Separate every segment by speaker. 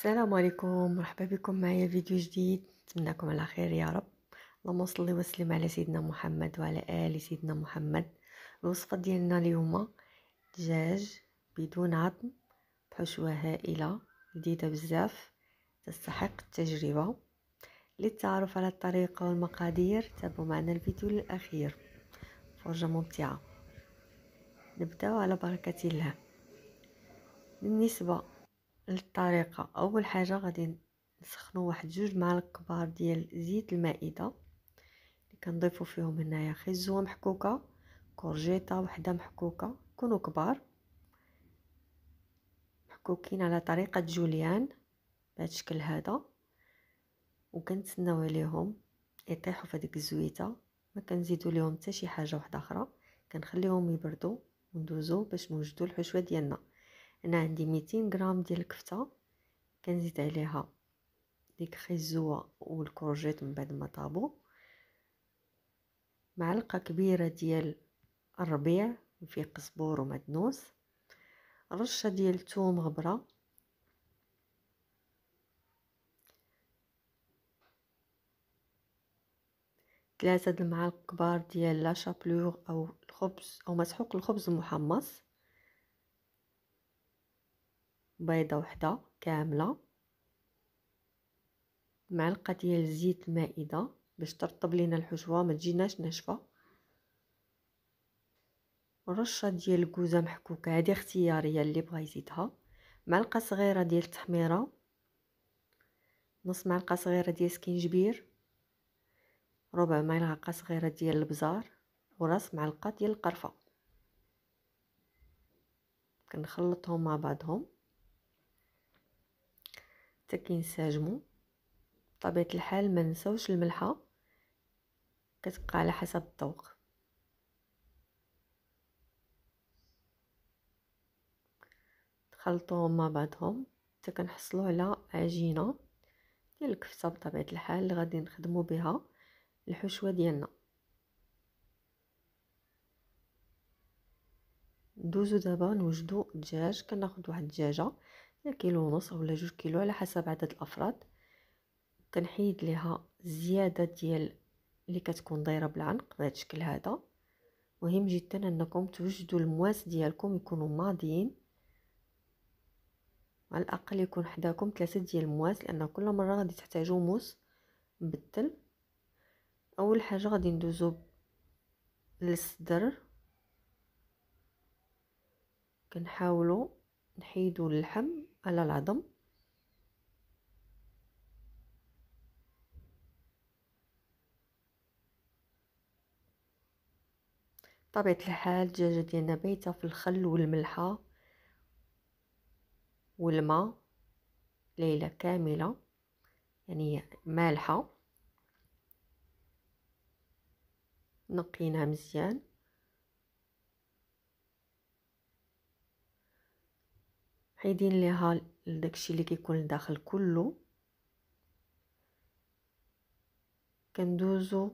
Speaker 1: السلام عليكم مرحبا بكم معايا فيديو جديد نتمنىكم على خير يا رب اللهم صل وسلم على سيدنا محمد وعلى ال سيدنا محمد الوصفه ديالنا اليوم دجاج بدون عظم بحشوه هائله لذيذه بزاف تستحق التجربه للتعرف على الطريقه والمقادير تابعوا معنا الفيديو الاخير فرجه ممتعه نبداو على بركه الله بالنسبه للطريقه اول حاجه غادي نسخنوا واحد جوج معالق كبار ديال زيت المائده اللي كنضيفوا فيهم هنايا خزوه محكوكه كورجيطه وحده محكوكه يكونوا كبار محكوكين على طريقه جوليان بهذا الشكل هذا وكنتسناو عليهم يطيحوا في هذيك الزويته ما كنزيدوا لهم حتى شي حاجه واحده اخرى كنخليهم يبردوا وندوزو باش نوجدوا الحشوه ديالنا انا عندي 200 غرام ديال الكفته كنزيد عليها ديك خيزوه والكورجيت من بعد ما طابو معلقه كبيره ديال الربيع فيه قزبور ومدنوس رشه ديال الثوم غبره ثلاثه د المعالق كبار ديال لا شابلور او الخبز او مسحوق الخبز المحمص بيضه وحده كامله معلقه ديال زيت المائده باش ترطب لينا الحشوه ما تجيناش ناشفه رشه ديال الكوزه محكوكه هذه اختياريه اللي بغى يزيدها معلقه صغيره ديال التحميره نص معلقه صغيره ديال سكينجبير ربع معلقه صغيره ديال البزار وراس معلقه ديال القرفه كنخلطهم مع بعضهم حتى كينسجموا بطبيعه الحال ما نساوش الملحه كتبقى على حسب الذوق تخلطوهم مع بعضهم حتى كنحصلوا على عجينه ديال الكفته بطبيعه الحال اللي غادي نخدموا بها الحشوه ديالنا ندوزو دابا نوجدو الدجاج كناخد واحد الدجاجه كيلو ونص ولا جوج كيلو على حسب عدد الافراد كنحيد ليها الزياده ديال اللي كتكون دايره بالعنق بهذا الشكل هذا مهم جدا انكم توجدوا المواس ديالكم يكونوا ماضيين على الاقل يكون حداكم ثلاثه ديال المواس لان كل مره غادي تحتاجوا موس مبدل اول حاجه غادي ندوزو للصدر كنحاولوا نحيدوا اللحم على العظم بطبيعة الحال الدجاجة ديالنا بايتة في الخل والملحة والماء ليلة كاملة يعني مالحة نقيناها مزيان حيدين ليها داكشي اللي كيكون لداخل كله كندوزو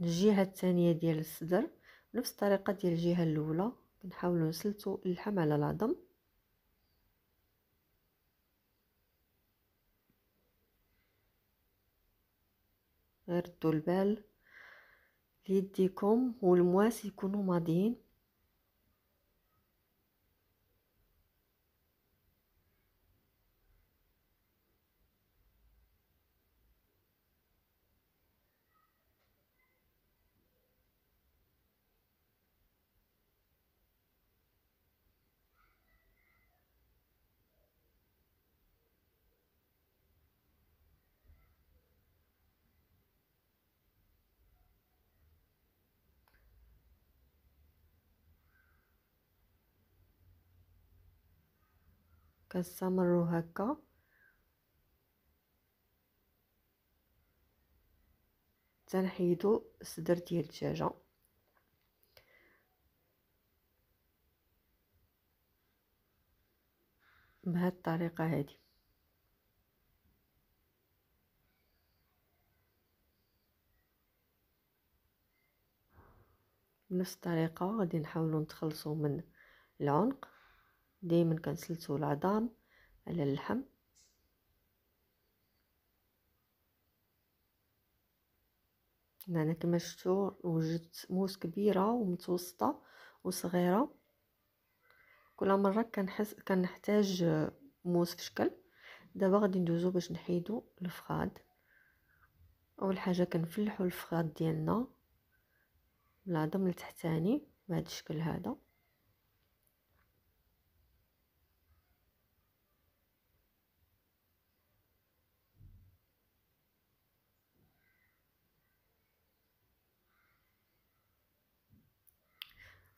Speaker 1: الجهه الثانيه ديال الصدر نفس الطريقه ديال الجهه الاولى كنحاولوا نسلتو اللحم على العظم ردوا البال ليديكم والمواس يكونوا ماضيين كنستمرو هكا حتى الصدر ديال الدجاجه بهاد الطريقه هادي بنفس الطريقه غادي نحاولو نتخلصو من العنق دايما كنسلسو العظام على اللحم هنا يعني كما شفتوا وجدت موس كبيره ومتوسطه وصغيره كل مره كنحس كنحتاج موس في شكل دابا غادي ندوزو باش نحيدو الفخاد اول حاجه كنفلحو الفخاد ديالنا العظم التحتاني بهذا الشكل هذا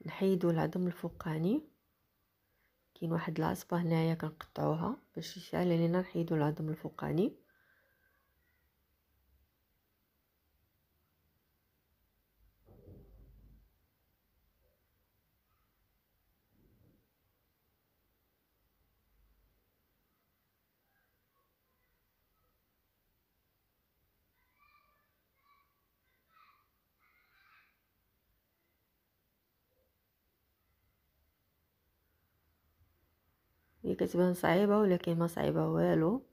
Speaker 1: نحيدو العظم الفوقاني كاين واحد العصبه هنايا كنقطعوها باش يشعل علينا نحيدو العظم الفوقاني هي كتبان صعيبه ولكن ما صعيبه والو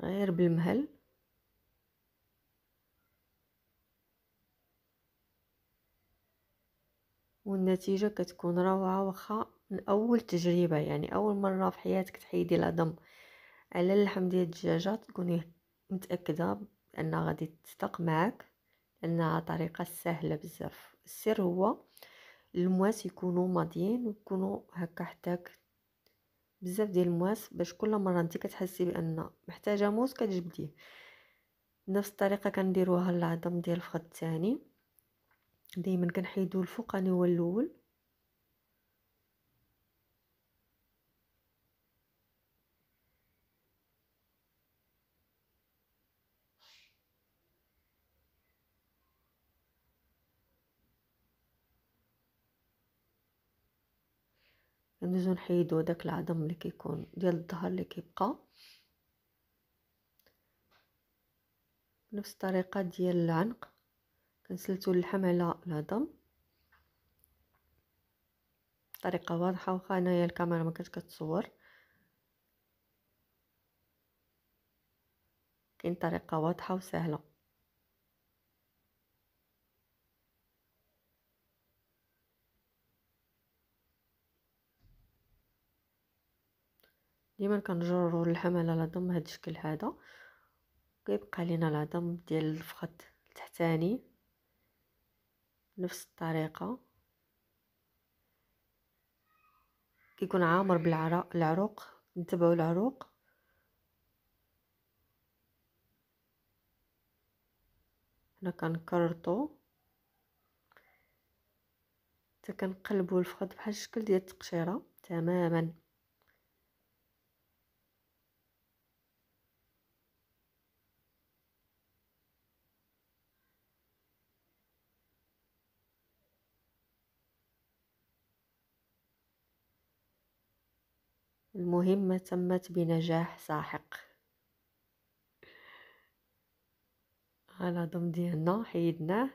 Speaker 1: غير بالمهل والنتيجه كتكون روعه واخا من اول تجربه يعني اول مره في حياتك تحيدي العظم على اللحم ديال الدجاجه تكوني متاكده انها غادي تتق معاك لانها طريقه سهله بزاف السر هو المواس يكونوا ماضيين ويكونوا هكا حتى بزاف ديال المواس باش كل مره انت كتحسي بان محتاجه موس كتجبديه نفس الطريقه كنديروها العظم ديال الفخذ الثاني دائما كنحيدو الفوقاني هو الاول نجو نحيدو داك العظم اللي كيكون ديال الظهر اللي كيبقى نفس الطريقه ديال العنق كنسلتو اللحم على العظم طريقه واضحه واخا انايا الكاميرا ما كانت كتصور كاين طريقه واضحه وسهله كنجرو الحمل على ضم هذا الشكل هذا كيبقى لينا العظم ديال الفخذ التحتاني نفس الطريقه كيكون عامر بالعروق نتبعو العروق هنا كنكرطو حتى كنقلبو الفخذ بحال الشكل ديال التقشيره تماما المهمة تمت بنجاح ساحق على ضم ديالنا حيدناه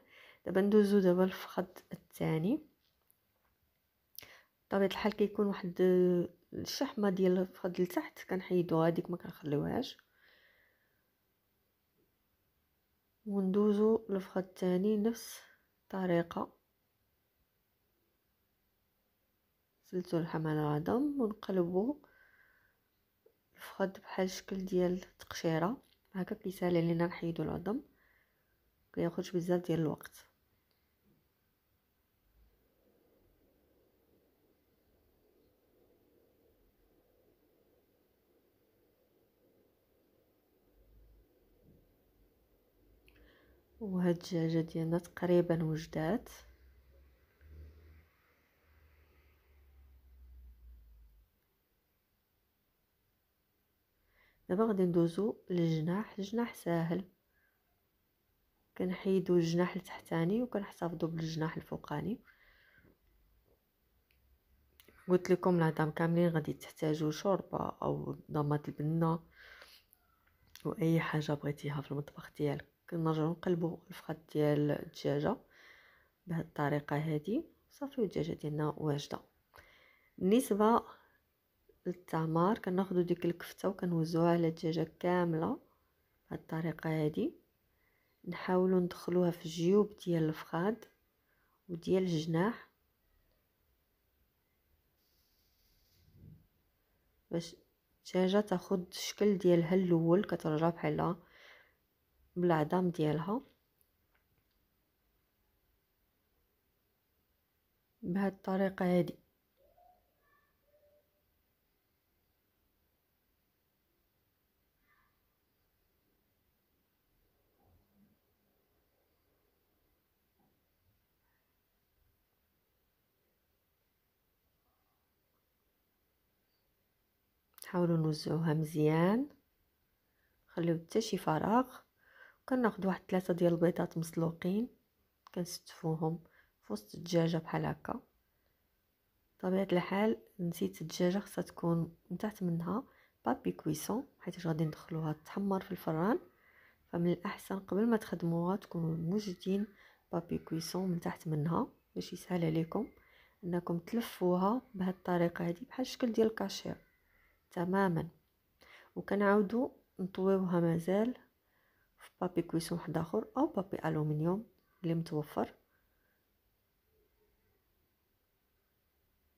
Speaker 1: دابا ندوزو دابا الفخد الثاني بطبيعة الحال كيكون واحد الشحمة ديال الفخد لتحت كنحيدو هاديك ما كنخليوهاش وندوزو الفخد الثاني نفس الطريقة سلسل الحمل العظم ونقلبو فخد بحال الشكل ديال التقشيره هكا كيسهل علينا نحيدو العظم كياخدش بزاف ديال الوقت وهاد الدجاجه ديالنا تقريبا وجدات دابا غادي ندوزو للجناح الجناح ساهل كنحيدو الجناح التحتاني وكنحتفظو بالجناح الفوقاني قلت لكم العظام كاملين غادي تحتاجو شوربه او ضمات البنه واي حاجه بغيتيها في المطبخ ديالك كنرجعو نقلبو الفخاد ديال الدجاجه بهاد الطريقه هذه صافي الدجاجه ديالنا واجده بالنسبه التمر كناخدو ديك الكفته وكنوزعوها على الدجاجه كامله بهاد الطريقه هادي نحاولو ندخلوها في الجيوب ديال الفخاد وديال الجناح باش الدجاجه تاخد الشكل ديالها الاول كترجع بحال بالعظام ديالها بهاد الطريقه هادي نحاولو نوزعوها مزيان نخليو حتى شي فراغ كناخذ واحد ثلاثه ديال البيضات مسلوقين كنستفوهم في وسط الدجاجه بحال هكا بطبيعه الحال نسيت الدجاجه خصها تكون من تحت منها بابي كويسون حيت غادي ندخلوها تحمر في الفران فمن الاحسن قبل ما تخدموها تكونوا موجدين بابي كويسون من تحت منها باش يسهل عليكم انكم تلفوها بهاد الطريقه هذه بحال الشكل ديال الكاشير تماما وكنعاودو نطويوها مازال في بابي كويسون واحد اخر او بابي الومنيوم اللي متوفر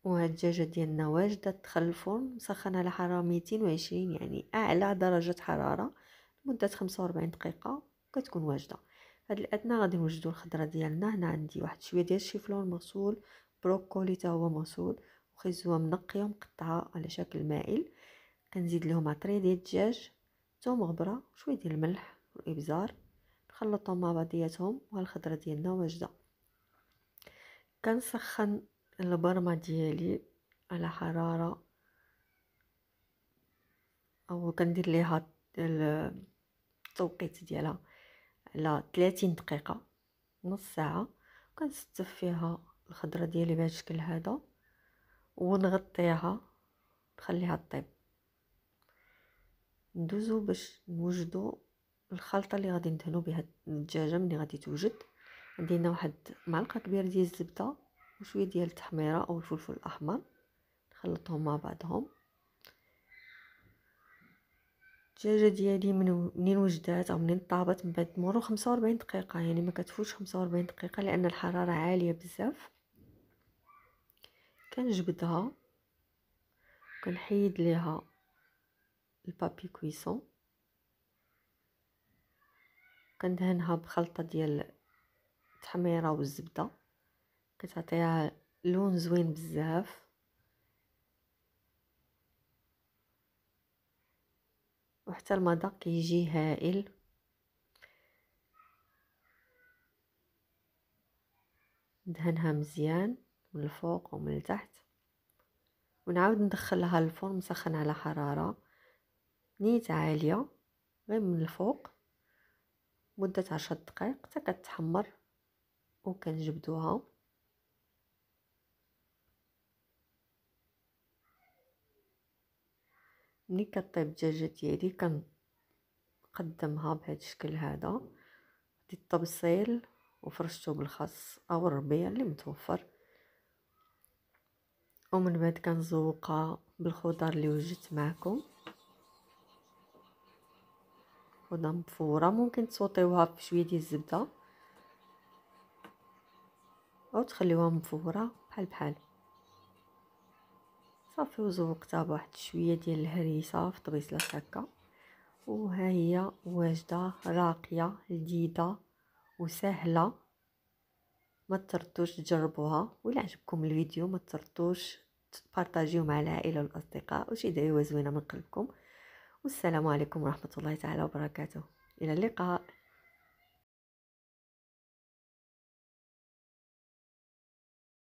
Speaker 1: وهاد الدجاجه ديالنا واجده تدخل الفرن مسخنه على حراره 220 يعني اعلى درجه حراره لمده 45 دقيقه كتكون واجده هاد الادنى غادي نوجدو الخضره ديالنا هنا عندي واحد شويه ديال الشيفلون مغسول بروكولي تا هو مغسول وخيزوه منقيه ومقطعه على شكل مائل كنزيد لهم عطري ديال الدجاج ثوم غبرة شويه ديال الملح والابزار نخلطهم مع بعضياتهم والخضرة ديالنا واجده كنسخن البرمه ديالي على حراره او كندير ليها التوقيت ديالها على 30 دقيقه نص ساعه وكنستف فيها الخضره ديالي بهذا الشكل هذا ونغطيها نخليها طيب ندوزو باش نوجدو الخلطه اللي غادي ندهنو بها الدجاجه ملي غادي توجد عندي هنا واحد معلقه كبيره ديال الزبده وشويه ديال التحميره او الفلفل الاحمر نخلطهم مع بعضهم الدجاجه ديالي من منين وجدات او منين طابت من بعد مرور 45 دقيقه يعني ما كتفوتش 45 دقيقه لان الحراره عاليه بزاف كنجبدها كنحيد ليها البابي كويسون كندهنها بخلطه ديال التحميره والزبده كتعطيها لون زوين بزاف وحتى المذاق كيجي هائل ندهنها مزيان من الفوق ومن التحت ونعاود ندخلها الفرن مسخن على حراره نيت عاليه غير من الفوق مده عشر دقائق حتى كتحمر وكنجبدوها ملي كطيب الدجاجه ديالي كنقدمها بهاد الشكل هذا دي الطبسيل وفرشتو بالخس او الربيع اللي متوفر ومن بعد كنزوقها بالخضر اللي وجدت معكم هنا مفوره ممكن تسوطيوها بشويه ديال الزبده او تخليوها مفوره بحال بحال صافي وزوقتها بواحد شويه ديال الهريسه في طبيصله هكا وها هي واجده راقيه لذيذه وسهله ما تردوش تجربوها ولا عجبكم الفيديو ما تردوش تبارطاجيو مع العائله والاصدقاء وشي دعوه زوينه من قلبكم والسلام عليكم ورحمة الله تعالى وبركاته إلى اللقاء